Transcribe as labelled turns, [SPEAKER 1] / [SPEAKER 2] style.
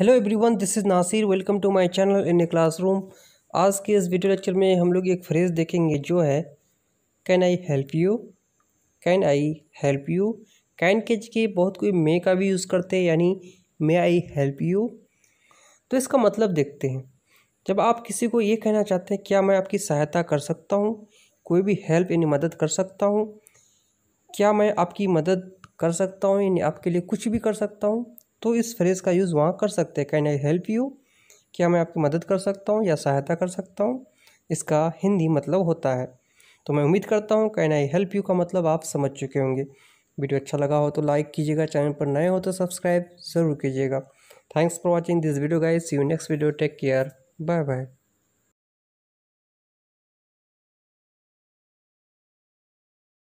[SPEAKER 1] hello everyone this is Nasir welcome to my channel in a classroom आज के इस video lecture में हम लोग एक फ्रेज़ देखेंगे जो है can I help you can I help you can के जगह बहुत कोई मे का भी यूज़ करते हैं यानी मे आई हेल्प यू तो इसका मतलब देखते हैं जब आप किसी को ये कहना चाहते हैं क्या मैं आपकी सहायता कर सकता हूँ कोई भी हेल्प यानी मदद कर सकता हूँ क्या मैं आपकी मदद कर सकता हूँ यानी आपके लिए कुछ भी कर सकता हूँ तो इस फ्रेज़ का यूज़ वहाँ कर सकते हैं कैन आई हेल्प यू क्या मैं आपकी मदद कर सकता हूँ या सहायता कर सकता हूँ इसका हिंदी मतलब होता है तो मैं उम्मीद करता हूँ कैन आई हेल्प यू का मतलब आप समझ चुके होंगे वीडियो अच्छा लगा हो तो लाइक कीजिएगा चैनल पर नए हो तो सब्सक्राइब ज़रूर कीजिएगा
[SPEAKER 2] thanks for watching this video guys see you next video take care
[SPEAKER 3] bye bye